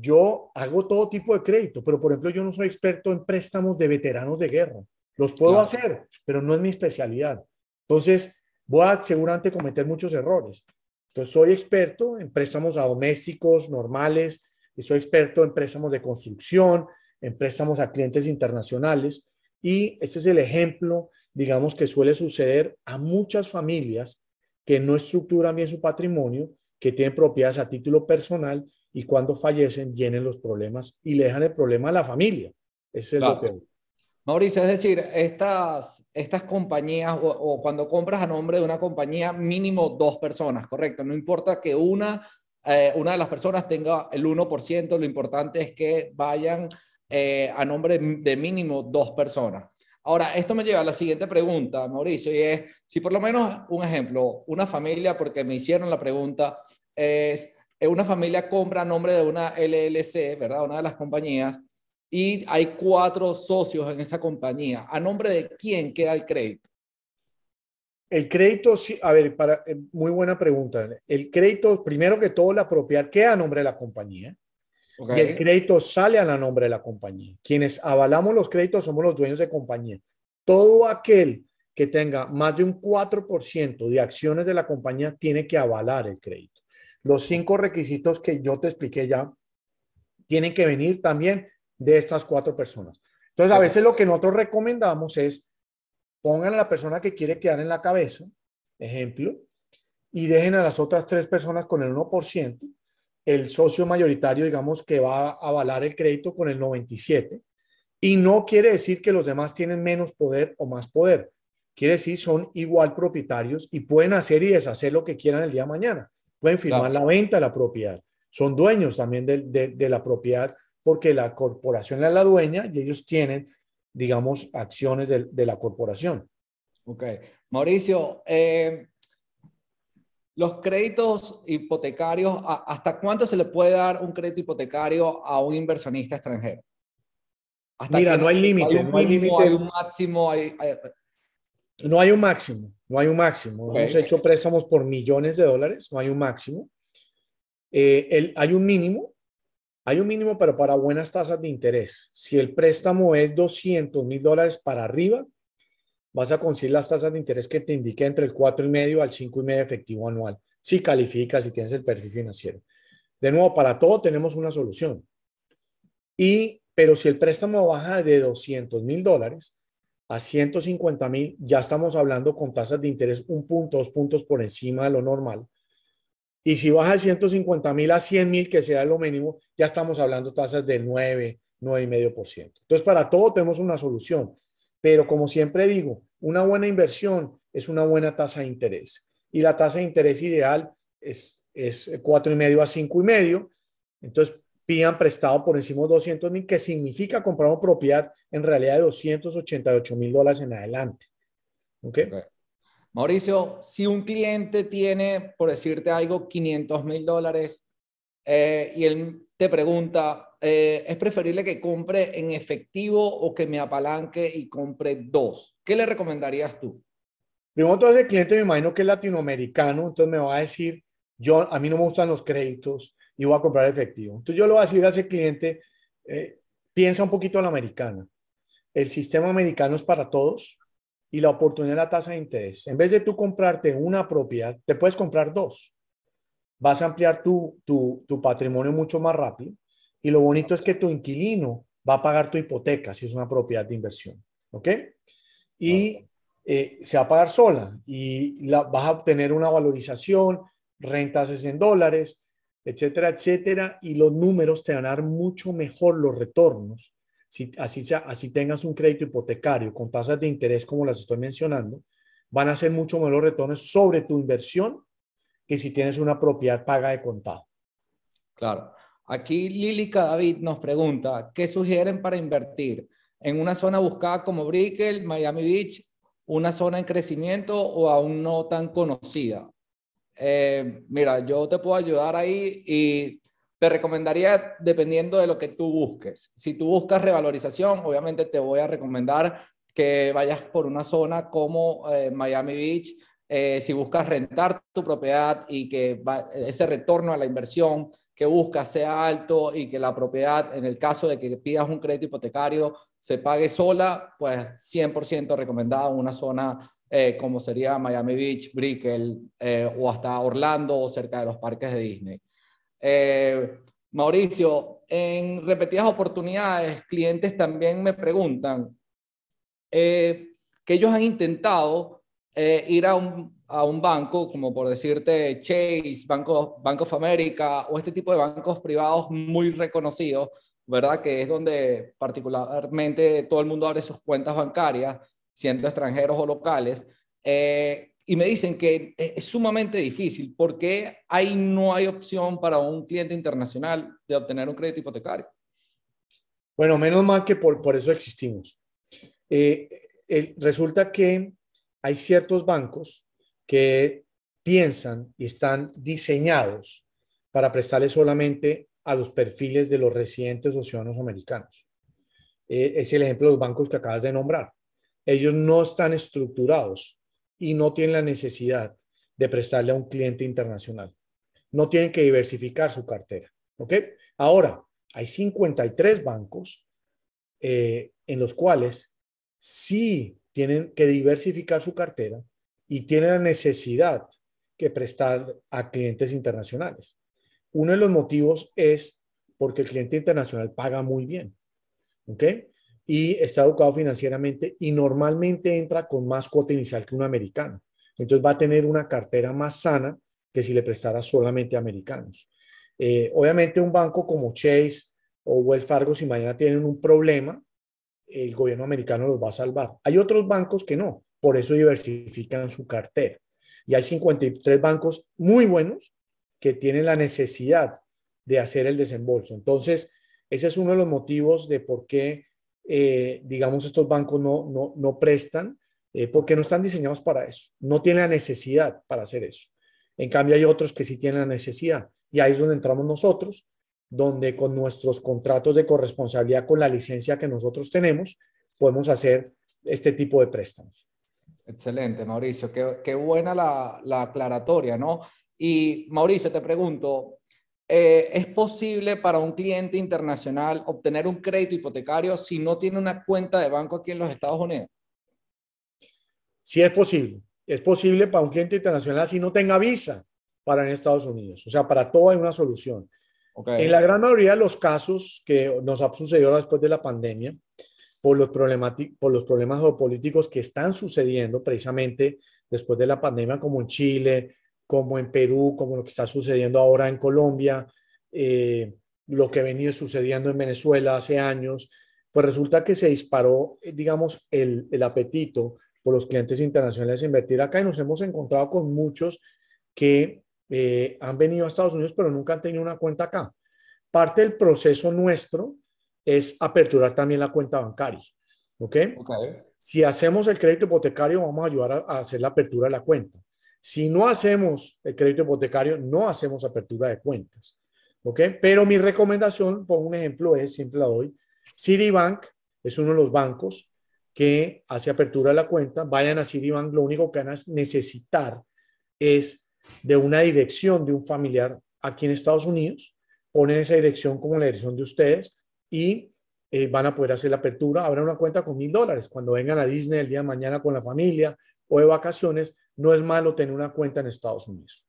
Yo hago todo tipo de crédito, pero por ejemplo yo no soy experto en préstamos de veteranos de guerra. Los puedo hacer, pero no es mi especialidad. Entonces, voy a seguramente cometer muchos errores. Entonces, soy experto en préstamos a domésticos normales, y soy experto en préstamos de construcción, en préstamos a clientes internacionales. Y ese es el ejemplo, digamos, que suele suceder a muchas familias que no estructuran bien su patrimonio, que tienen propiedades a título personal y cuando fallecen llenen los problemas y le dejan el problema a la familia. es el Mauricio, es decir, estas, estas compañías o, cuando compras a nombre de una compañía, mínimo dos personas, ¿correcto? No importa que una, eh, una de las personas tenga el 1%, lo importante es que vayan eh, a nombre de mínimo dos personas. Ahora, esto me lleva a la siguiente pregunta, Mauricio, y es, si por lo menos un ejemplo, una familia, porque me hicieron la pregunta, es, eh, una familia compra a nombre de una LLC, ¿verdad? Una de las compañías, y hay cuatro socios en esa compañía. ¿A nombre de quién queda el crédito? El crédito, a ver, para, eh, muy buena pregunta. El crédito, primero que todo, la propiedad queda a nombre de la compañía. Y el crédito sale a la nombre de la compañía. Quienes avalamos los créditos somos los dueños de compañía. Todo aquel que tenga más de un 4% de acciones de la compañía tiene que avalar el crédito. Los cinco requisitos que yo te expliqué ya tienen que venir también de estas cuatro personas. Entonces, a veces lo que nosotros recomendamos es pongan a la persona que quiere quedar en la cabeza, ejemplo, y dejen a las otras tres personas con el 1%, el socio mayoritario, digamos, que va a avalar el crédito con el 97%, y no quiere decir que los demás tienen menos poder o más poder. Quiere decir, son igual propietarios y pueden hacer y deshacer lo que quieran el día de mañana. Pueden firmar la venta de la propiedad. Son dueños también de, la propiedad porque la corporación es la dueña y ellos tienen, digamos, acciones de, la corporación. Ok. Mauricio, eh, los créditos hipotecarios, ¿hasta cuánto se le puede dar un crédito hipotecario a un inversionista extranjero? Mira, no hay límite. No hay límite. un máximo. hay, no hay un máximo, no hay un máximo. Hemos hecho préstamos por millones de dólares, no hay un máximo. Eh, hay un mínimo, hay un mínimo, pero para buenas tasas de interés. Si el préstamo es 200 mil dólares para arriba, vas a conseguir las tasas de interés que te indique entre el 4,5 al 5,5 efectivo anual, si calificas, si tienes el perfil financiero. De nuevo, para todo tenemos una solución. Y, pero si el préstamo baja de 200 mil dólares, a 150 mil, ya estamos hablando con tasas de interés un punto, dos puntos por encima de lo normal. Y si baja de 150 mil a 100 mil, que sea lo mínimo, ya estamos hablando tasas de 9, 9,5%. Entonces, para todo tenemos una solución. Pero como siempre digo, una buena inversión es una buena tasa de interés. Y la tasa de interés ideal es, es 4,5 a 5,5. Entonces, pidan prestado por encima de 200 mil, que significa comprar una propiedad en realidad de 288 mil dólares en adelante. ¿Okay? Mauricio, si un cliente tiene, por decirte algo, 500 mil dólares eh, y él te pregunta, eh, ¿es preferible que compre en efectivo o que me apalanque y compre dos? ¿Qué le recomendarías tú? Primero, todo ese cliente me imagino que es latinoamericano, entonces me va a decir, yo, a mí no me gustan los créditos, y voy a comprar efectivo. Entonces yo lo voy a decir a ese cliente, eh, piensa un poquito a la americana. El sistema americano es para todos y la oportunidad de la tasa de interés. En vez de tú comprarte una propiedad, te puedes comprar dos. Vas a ampliar tu, tu, patrimonio mucho más rápido y lo bonito es que tu inquilino va a pagar tu hipoteca si es una propiedad de inversión. ¿Ok? Y eh, se va a pagar sola y la, vas a obtener una valorización, rentas en dólares, etcétera, etcétera, y los números te van a dar mucho mejor los retornos, si, así, así tengas un crédito hipotecario con tasas de interés como las estoy mencionando, van a ser mucho mejor los retornos sobre tu inversión que si tienes una propiedad paga de contado. Claro. Aquí Lilica David nos pregunta, ¿qué sugieren para invertir? ¿En una zona buscada como Brickell, Miami Beach, una zona en crecimiento o aún no tan conocida? Eh, mira, yo te puedo ayudar ahí y te recomendaría dependiendo de lo que tú busques. Si tú buscas revalorización, obviamente te voy a recomendar que vayas por una zona como eh, Miami Beach. Eh, si buscas rentar tu propiedad y que ese retorno a la inversión que buscas sea alto y que la propiedad, en el caso de que pidas un crédito hipotecario, se pague sola, pues 100% recomendada una zona eh, como sería Miami Beach, Brickell, eh, o hasta Orlando o cerca de los parques de Disney. Eh, Mauricio, en repetidas oportunidades, clientes también me preguntan que ellos han intentado ir a un, banco, como por decirte Chase, Banco, Bank of America o este tipo de bancos privados muy reconocidos, ¿verdad? Que es donde particularmente todo el mundo abre sus cuentas bancarias siendo extranjeros o locales, eh, y me dicen que eh, es sumamente difícil porque ahí no hay opción para un cliente internacional de obtener un crédito hipotecario. Bueno, menos mal que por, por eso existimos. Eh, resulta que hay ciertos bancos que piensan y están diseñados para prestarle solamente a los perfiles de los residentes o ciudadanos americanos. es el ejemplo de los bancos que acabas de nombrar ellos no están estructurados y no tienen la necesidad de prestarle a un cliente internacional. No tienen que diversificar su cartera. ¿Ok? Ahora, hay 53 bancos eh, en los cuales sí tienen que diversificar su cartera y tienen la necesidad que prestar a clientes internacionales. Uno de los motivos es porque el cliente internacional paga muy bien. ¿Ok? y está educado financieramente y normalmente entra con más cuota inicial que un americano. Entonces va a tener una cartera más sana que si le prestara solamente a americanos. Eh, obviamente un banco como Chase o Wells Fargo, si mañana tienen un problema, el gobierno americano los va a salvar. Hay otros bancos que no, por eso diversifican su cartera. Y hay 53 bancos muy buenos que tienen la necesidad de hacer el desembolso. Entonces, ese es uno de los motivos de por qué eh, digamos, estos bancos no, no, prestan eh, porque no están diseñados para eso, no tienen la necesidad para hacer eso. En cambio, hay otros que sí tienen la necesidad y ahí es donde entramos nosotros, donde con nuestros contratos de corresponsabilidad, con la licencia que nosotros tenemos, podemos hacer este tipo de préstamos. Excelente, Mauricio. Qué, buena la, la aclaratoria, ¿no? Y Mauricio, te pregunto, eh, ¿Es posible para un cliente internacional obtener un crédito hipotecario si no tiene una cuenta de banco aquí en los Estados Unidos? Sí es posible. Es posible para un cliente internacional si no tenga visa para en Estados Unidos. O sea, para todo hay una solución. Okay. En la gran mayoría de los casos que nos ha sucedido después de la pandemia, por los, por los problemas geopolíticos que están sucediendo precisamente después de la pandemia, como en Chile, como en Perú, como lo que está sucediendo ahora en Colombia, eh, lo que venía sucediendo en Venezuela hace años, pues resulta que se disparó, eh, digamos, el, apetito por los clientes internacionales a invertir acá y nos hemos encontrado con muchos que eh, han venido a Estados Unidos pero nunca han tenido una cuenta acá. Parte del proceso nuestro es aperturar también la cuenta bancaria. ¿Ok? Si hacemos el crédito hipotecario, vamos a ayudar a hacer la apertura de la cuenta. Si no hacemos el crédito hipotecario, no hacemos apertura de cuentas. ¿Ok? Pero mi recomendación, por un ejemplo, es, siempre la doy, Citibank es uno de los bancos que hace apertura de la cuenta. Vayan a Citibank, lo único que van a necesitar es de una dirección de un familiar aquí en Estados Unidos. Ponen esa dirección como la dirección de ustedes y eh, van a poder hacer la apertura. Habrá una cuenta con mil dólares. Cuando vengan a Disney el día de mañana con la familia o de vacaciones, no es malo tener una cuenta en Estados Unidos.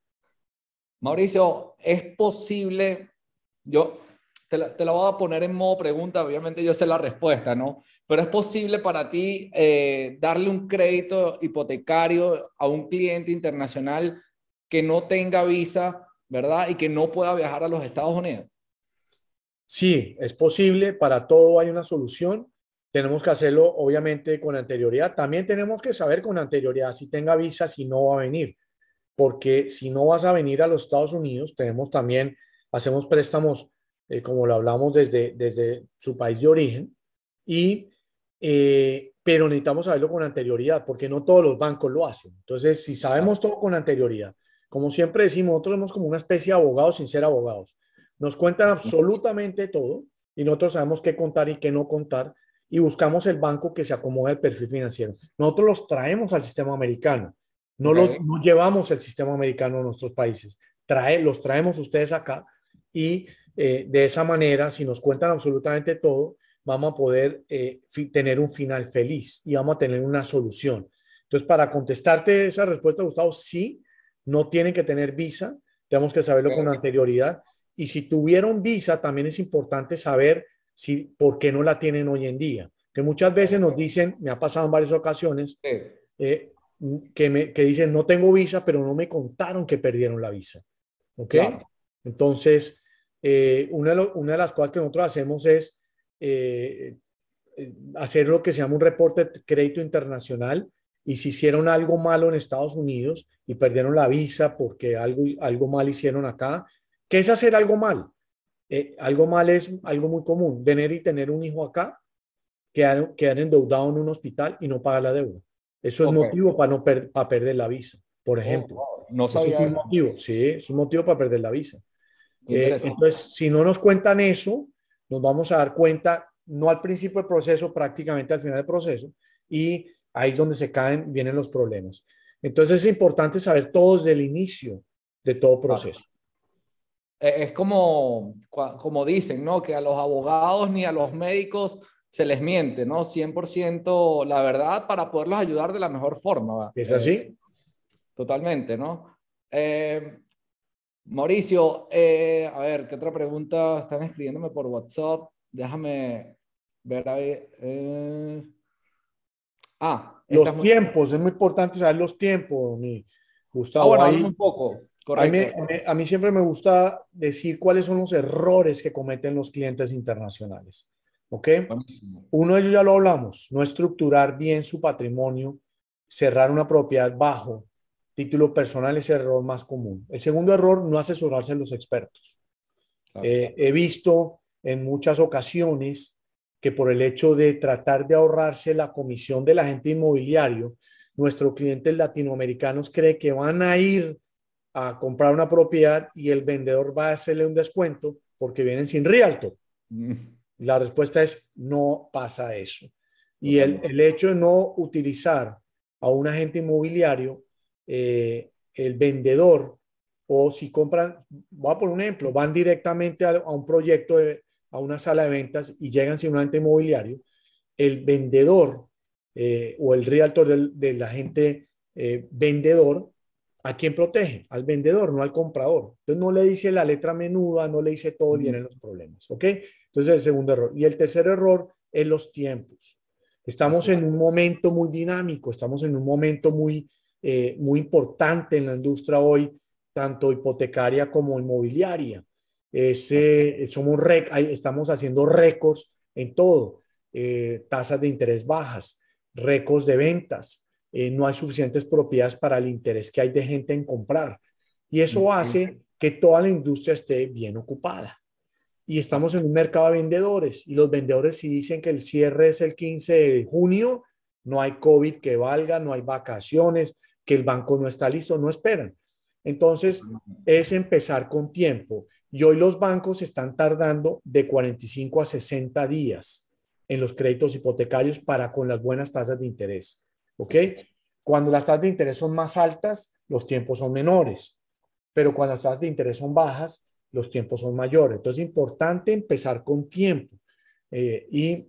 Mauricio, ¿es posible? Yo te la, voy a poner en modo pregunta, obviamente yo sé la respuesta, ¿no? Pero ¿es posible para ti eh, darle un crédito hipotecario a un cliente internacional que no tenga visa, ¿verdad? Y que no pueda viajar a los Estados Unidos. Sí, es posible, para todo hay una solución. Tenemos que hacerlo, obviamente, con anterioridad. También tenemos que saber con anterioridad si tenga visa, si no va a venir. Porque si no vas a venir a los Estados Unidos, tenemos también, hacemos préstamos, eh, como lo hablamos, desde, desde su país de origen. Y, eh, pero necesitamos saberlo con anterioridad, porque no todos los bancos lo hacen. Entonces, si sabemos todo con anterioridad, como siempre decimos, nosotros somos como una especie de abogados sin ser abogados. Nos cuentan absolutamente todo y nosotros sabemos qué contar y qué no contar y buscamos el banco que se acomode al perfil financiero. Nosotros los traemos al sistema americano, no, los, llevamos el sistema americano a nuestros países, Trae, los traemos ustedes acá y eh, de esa manera, si nos cuentan absolutamente todo, vamos a poder eh, tener un final feliz y vamos a tener una solución. Entonces, para contestarte esa respuesta, Gustavo, sí, no tienen que tener visa, tenemos que saberlo con anterioridad. Y si tuvieron visa, también es importante saber si, ¿por qué no la tienen hoy en día? Que muchas veces nos dicen, me ha pasado en varias ocasiones, eh, que, me, dicen, no tengo visa, pero no me contaron que perdieron la visa. ¿Ok? Entonces, eh, una, de las cosas que nosotros hacemos es eh, hacer lo que se llama un reporte de crédito internacional y si hicieron algo malo en Estados Unidos y perdieron la visa porque algo, algo mal hicieron acá, ¿qué es hacer algo mal? Eh, algo mal es algo muy común, venir y tener un hijo acá, quedar, quedar endeudado en un hospital y no pagar la deuda. Eso es motivo para no para perder la visa, por oh, ejemplo. No es un motivo, sí, es un motivo para perder la visa. Eh, entonces, si no nos cuentan eso, nos vamos a dar cuenta, no al principio del proceso, prácticamente al final del proceso, y ahí es donde se caen, vienen los problemas. Entonces es importante saber todo desde el inicio de todo proceso. Eh, es como, como dicen, ¿no? Que a los abogados ni a los médicos se les miente, ¿no? 100% la verdad para poderlos ayudar de la mejor forma. ¿Es así? Eh, totalmente, ¿no? Eh, Mauricio, a ver, ¿qué otra pregunta están escribiéndome por WhatsApp? Déjame ver. A Ah, los tiempos, es muy importante saber los tiempos, mi Gustavo. Ah, un poco. A mí, siempre me gusta decir cuáles son los errores que cometen los clientes internacionales. ¿Ok? Uno de ellos ya lo hablamos, no estructurar bien su patrimonio, cerrar una propiedad bajo título personal es el error más común. El segundo error, no asesorarse a los expertos. Eh, he visto en muchas ocasiones que por el hecho de tratar de ahorrarse la comisión del agente inmobiliario, nuestros clientes latinoamericanos cree que van a ir comprar una propiedad y el vendedor va a hacerle un descuento porque vienen sin Rialto? Mm. La respuesta es no pasa eso. Y el, hecho de no utilizar a un agente inmobiliario, eh, el vendedor, o si compran, va por un ejemplo, van directamente a, un proyecto, a una sala de ventas y llegan sin un agente inmobiliario, el vendedor eh, o el realtor del, del agente eh, vendedor ¿A quién protege? Al vendedor, no al comprador. Entonces no le dice la letra menuda, no le dice todo, vienen los problemas, ¿ok? Entonces el segundo error. Y el tercer error es los tiempos. Estamos en un momento muy dinámico, estamos en un momento muy, eh, muy importante en la industria hoy, tanto hipotecaria como inmobiliaria. rec estamos haciendo récords en todo, eh, tasas de interés bajas, récords de ventas, eh, no hay suficientes propiedades para el interés que hay de gente en comprar. Y eso hace que toda la industria esté bien ocupada. Y estamos en un mercado de vendedores y los vendedores si dicen que el cierre es el 15 de junio, no hay COVID que valga, no hay vacaciones, que el banco no está listo, no esperan. Entonces, es empezar con tiempo. Y hoy los bancos están tardando de 45 a 60 días en los créditos hipotecarios para con las buenas tasas de interés. ¿Ok? Cuando las tasas de interés son más altas, los tiempos son menores, pero cuando las tasas de interés son bajas, los tiempos son mayores. Entonces es importante empezar con tiempo eh, y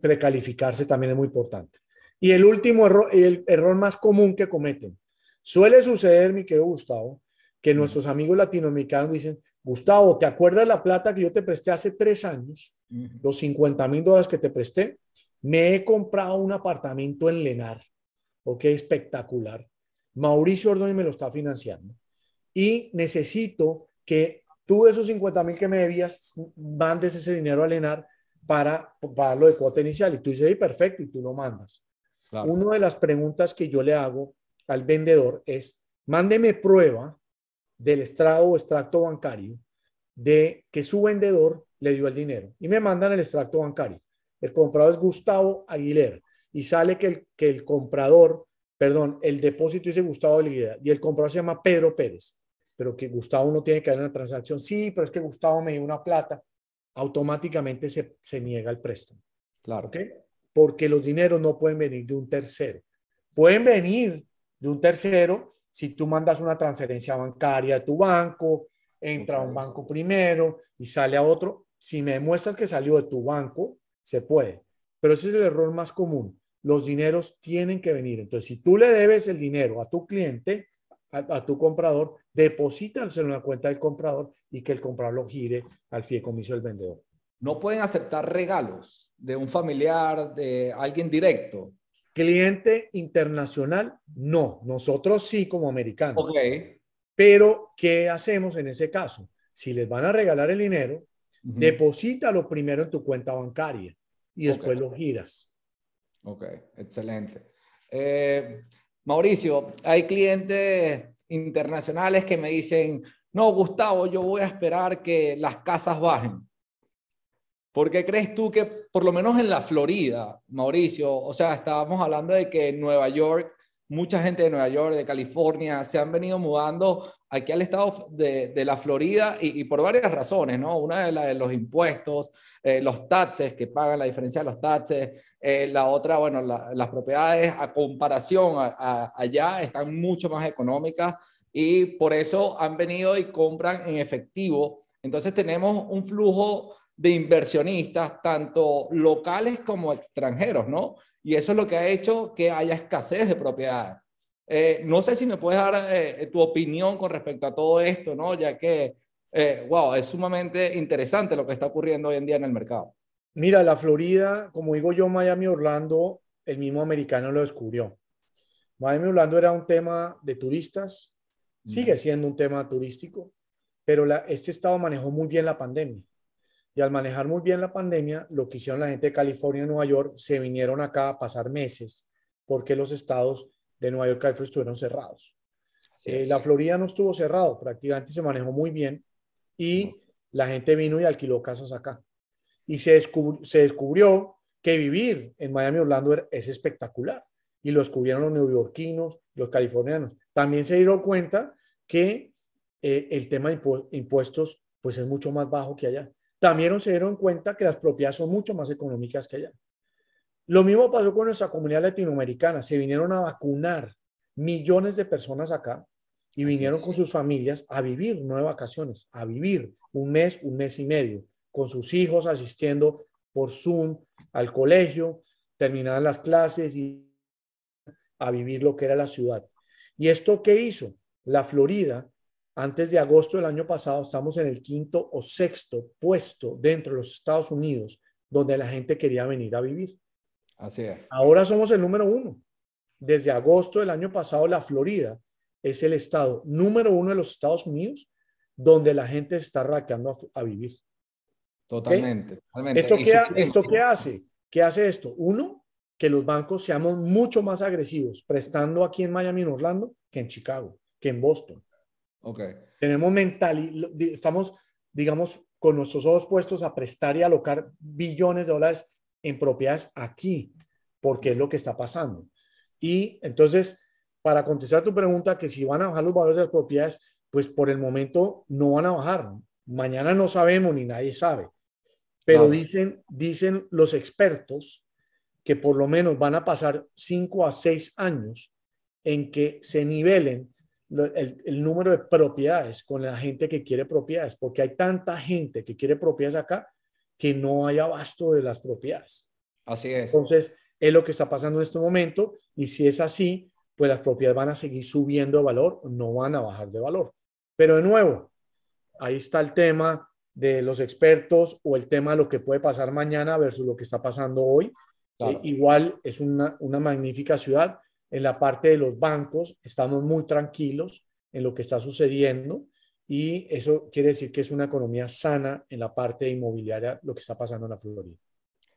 precalificarse también es muy importante. Y el último error, el error más común que cometen. Suele suceder, mi querido Gustavo, que nuestros amigos latinoamericanos dicen, Gustavo, ¿te acuerdas la plata que yo te presté hace tres años? Los 50 mil dólares que te presté. Me he comprado un apartamento en Lenar, ok, espectacular. Mauricio Ordóñez me lo está financiando. Y necesito que tú esos 50 mil que me debías, mandes ese dinero a Lenar para lo de cuota inicial. Y tú dices, perfecto, y tú lo mandas. Una de las preguntas que yo le hago al vendedor es, mándeme prueba del estrado o extracto bancario de que su vendedor le dio el dinero. Y me mandan el extracto bancario el comprador es Gustavo Aguilera y sale que el, comprador, perdón, el depósito dice Gustavo Aguilera y el comprador se llama Pedro Pérez, pero que Gustavo no tiene que haber una transacción. Sí, pero es que Gustavo me dio una plata, automáticamente se, niega el préstamo. Claro. ¿okay? Porque los dineros no pueden venir de un tercero. Pueden venir de un tercero si tú mandas una transferencia bancaria a tu banco, entra a un banco primero y sale a otro. Si me demuestras que salió de tu banco, se puede. Pero ese es el error más común. Los dineros tienen que venir. Entonces, si tú le debes el dinero a tu cliente, a, tu comprador, deposítanselo en la cuenta del comprador y que el comprador lo gire al fideicomiso del vendedor. No pueden aceptar regalos de un familiar, de alguien directo. Cliente internacional, no. Nosotros sí como americanos. Ok. Pero, ¿qué hacemos en ese caso? Si les van a regalar el dinero, deposita lo primero en tu cuenta bancaria y después lo giras. Ok, excelente. Eh, Mauricio, hay clientes internacionales que me dicen, no, Gustavo, yo voy a esperar que las casas bajen. ¿Por qué crees tú que, por lo menos en la Florida, Mauricio, o sea, estábamos hablando de que Nueva York mucha gente de Nueva York, de California, se han venido mudando aquí al estado de, la Florida y, por varias razones, ¿no? Una de las de los impuestos, eh, los taxes que pagan, la diferencia de los taxes, eh, la otra, bueno, las propiedades a comparación allá están mucho más económicas y por eso han venido y compran en efectivo. Entonces tenemos un flujo de inversionistas, tanto locales como extranjeros, ¿no? Y eso es lo que ha hecho que haya escasez de propiedad. Eh, no sé si me puedes dar eh, tu opinión con respecto a todo esto, ¿no? Ya que, eh, wow, es sumamente interesante lo que está ocurriendo hoy en día en el mercado. Mira, la Florida, como digo yo, Miami, Orlando, el mismo americano lo descubrió. Miami, Orlando era un tema de turistas, sigue siendo un tema turístico, pero este estado manejó muy bien la pandemia. Y al manejar muy bien la pandemia, lo que hicieron la gente de California y Nueva York, se vinieron acá a pasar meses porque los estados de Nueva York y California estuvieron cerrados. Eh, la Florida no estuvo cerrado, prácticamente se manejó muy bien y la gente vino y alquiló casas acá. Y se, descubrió que vivir en Miami Orlando es espectacular. Y lo descubrieron los neoyorquinos, los californianos. También se dieron cuenta que eh, el tema de impuestos pues es mucho más bajo que allá también se dieron cuenta que las propiedades son mucho más económicas que allá. Lo mismo pasó con nuestra comunidad latinoamericana. Se vinieron a vacunar millones de personas acá y vinieron con sus familias a vivir, no de vacaciones, a vivir un mes, un mes y medio, con sus hijos asistiendo por Zoom al colegio, terminaban las clases y a vivir lo que era la ciudad. ¿Y esto qué hizo? La Florida antes de agosto del año pasado estamos en el quinto o sexto puesto dentro de los Estados Unidos donde la gente quería venir a vivir. Así Ahora somos el número uno. Desde agosto del año pasado, la Florida es el estado número uno de los Estados Unidos donde la gente está raqueando a, vivir. Totalmente, ¿Esto, qué, ¿Esto hace? ¿Qué hace esto? Uno, que los bancos seamos mucho más agresivos, prestando aquí en Miami, en Orlando, que en Chicago, que en Boston, Okay. Tenemos mentalidad, estamos, digamos, con nuestros ojos puestos a prestar y alocar billones de dólares en propiedades aquí, porque es lo que está pasando. Y entonces, para contestar tu pregunta, que si van a bajar los valores de las propiedades, pues por el momento no van a bajar. Mañana no sabemos ni nadie sabe. Pero dicen, dicen los expertos que por lo menos van a pasar cinco a seis años en que se nivelen el, número de propiedades con la gente que quiere propiedades, porque hay tanta gente que quiere propiedades acá que no hay abasto de las propiedades. Así es. Entonces, es lo que está pasando en este momento y si es así, pues las propiedades van a seguir subiendo de valor, no van a bajar de valor. Pero de nuevo, ahí está el tema de los expertos o el tema de lo que puede pasar mañana versus lo que está pasando hoy. Eh, igual es una, una magnífica ciudad, en la parte de los bancos estamos muy tranquilos en lo que está sucediendo y eso quiere decir que es una economía sana en la parte inmobiliaria lo que está pasando en la Florida.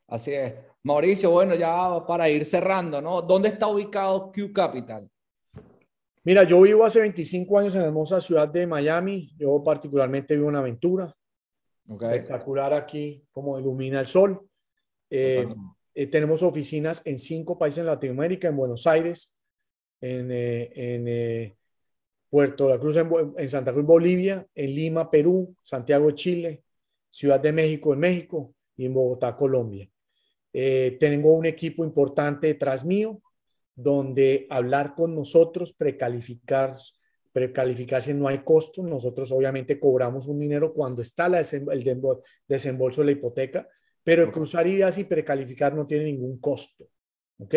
Así es. Mauricio, bueno, ya para ir cerrando, ¿no? ¿Dónde está ubicado Q Capital? Mira, yo vivo hace 25 años en la hermosa ciudad de Miami. Yo particularmente vivo una Aventura. Espectacular aquí, como ilumina el sol. Eh, eh, tenemos oficinas en cinco países en Latinoamérica, en Buenos Aires, en, eh, eh, Puerto de la Cruz, en, Santa Cruz, Bolivia, en Lima, Perú, Santiago, Chile, Ciudad de México, en México y en Bogotá, Colombia. tengo un equipo importante detrás mío, donde hablar con nosotros, precalificar, precalificarse no hay costo. Nosotros obviamente cobramos un dinero cuando está la el desembolso de la hipoteca, pero cruzar ideas y precalificar no tiene ningún costo. ¿Ok?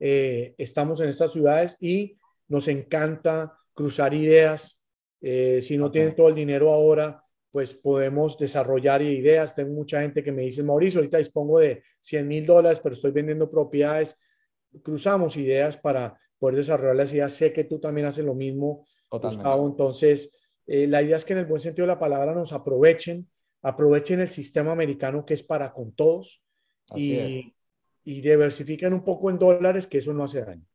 Eh, estamos en estas ciudades y nos encanta cruzar ideas. Eh, si no tienen todo el dinero ahora, pues podemos desarrollar ideas. Tengo mucha gente que me dice, Mauricio, ahorita dispongo de 100 mil dólares, pero estoy vendiendo propiedades. Cruzamos ideas para poder desarrollar las ideas. Sé que tú también haces lo mismo, Gustavo. Entonces, eh, la idea es que en el buen sentido de la palabra nos aprovechen aprovechen el sistema americano que es para con todos y, diversifiquen un poco en dólares, que eso no hace daño.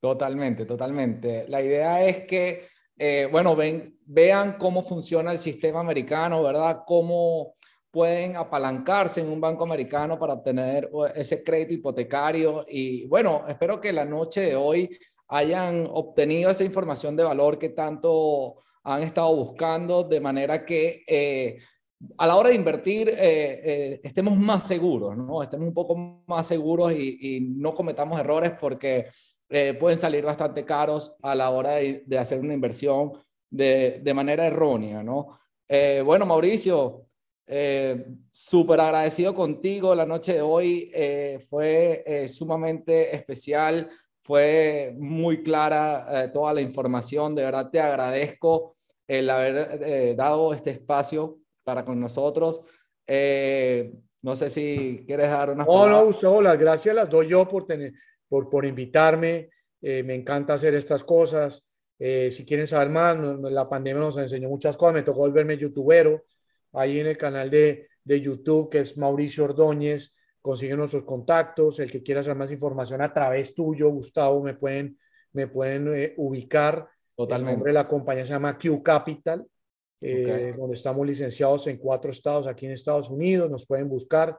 Totalmente, totalmente. La idea es que, eh, bueno, ven, vean cómo funciona el sistema americano, ¿verdad? Cómo pueden apalancarse en un banco americano para obtener ese crédito hipotecario. Y bueno, espero que la noche de hoy hayan obtenido esa información de valor que tanto han estado buscando, de manera que... Eh, a la hora de invertir eh, eh, estemos más seguros, ¿no? Estemos un poco más seguros y, no cometamos errores porque eh, pueden salir bastante caros a la hora de, hacer una inversión de, manera errónea, ¿no? bueno, Mauricio, súper agradecido contigo. La noche de hoy fue sumamente especial, fue muy clara toda la información. De verdad te agradezco el haber dado este espacio para con nosotros. Eh, no sé si quieres dar una. No, no, Gustavo, las gracias las doy yo por, tener, por, por invitarme. Eh, me encanta hacer estas cosas. Eh, si quieren saber más, la pandemia nos enseñó muchas cosas. Me tocó volverme youtubero. Ahí en el canal de, de YouTube, que es Mauricio Ordóñez, consiguen nuestros contactos. El que quiera saber más información a través tuyo, Gustavo, me pueden, me pueden ubicar. Totalmente. El nombre de la compañía se llama Q Capital. Eh, donde estamos licenciados en cuatro estados aquí en Estados Unidos, nos pueden buscar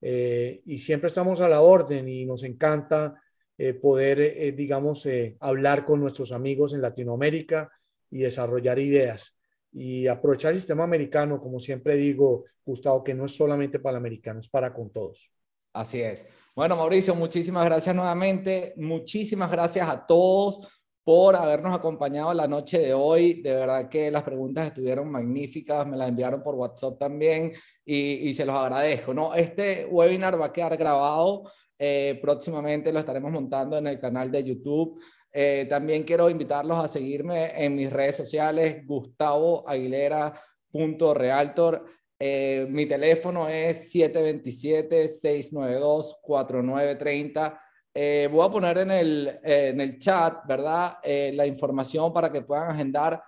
eh, y siempre estamos a la orden y nos encanta eh, poder, digamos, hablar con nuestros amigos en Latinoamérica y desarrollar ideas. Y aprovechar el sistema americano, como siempre digo, Gustavo, que no es solamente para americanos, es para con todos. Así es. Bueno, Mauricio, muchísimas gracias nuevamente. Muchísimas gracias a todos por habernos acompañado la noche de hoy. De verdad que las preguntas estuvieron magníficas, me las enviaron por WhatsApp también y, se los agradezco. ¿no? Este webinar va a quedar grabado, eh, próximamente lo estaremos montando en el canal de YouTube. Eh, también quiero invitarlos a seguirme en mis redes sociales, Gustavo Aguilera. Realtor. Eh, mi teléfono es 727-692-4930 eh, voy a poner en el, eh, chat, ¿verdad? Eh, la información para que puedan agendar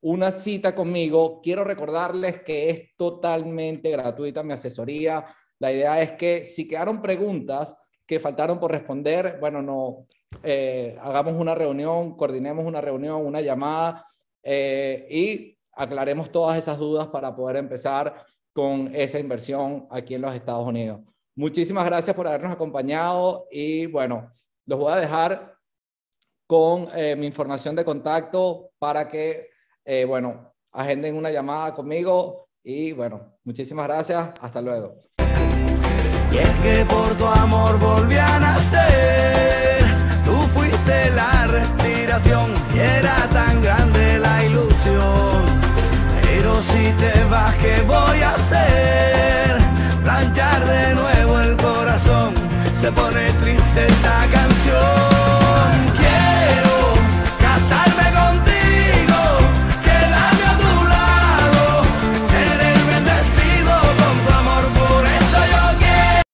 una cita conmigo. Quiero recordarles que es totalmente gratuita mi asesoría. La idea es que si quedaron preguntas que faltaron por responder, bueno, no, hagamos una reunión, coordinemos una reunión, una llamada y aclaremos todas esas dudas para poder empezar con esa inversión aquí en los Estados Unidos. Muchísimas gracias por habernos acompañado y bueno, los voy a dejar con eh, mi información de contacto para que, eh, bueno, agenden una llamada conmigo y bueno, muchísimas gracias, hasta luego. Y es que por tu amor a tú fuiste la respiración, era tan grande la ilusión, pero si te vas, voy a hacer? de se pone triste esta canción. Quiero casarme contigo.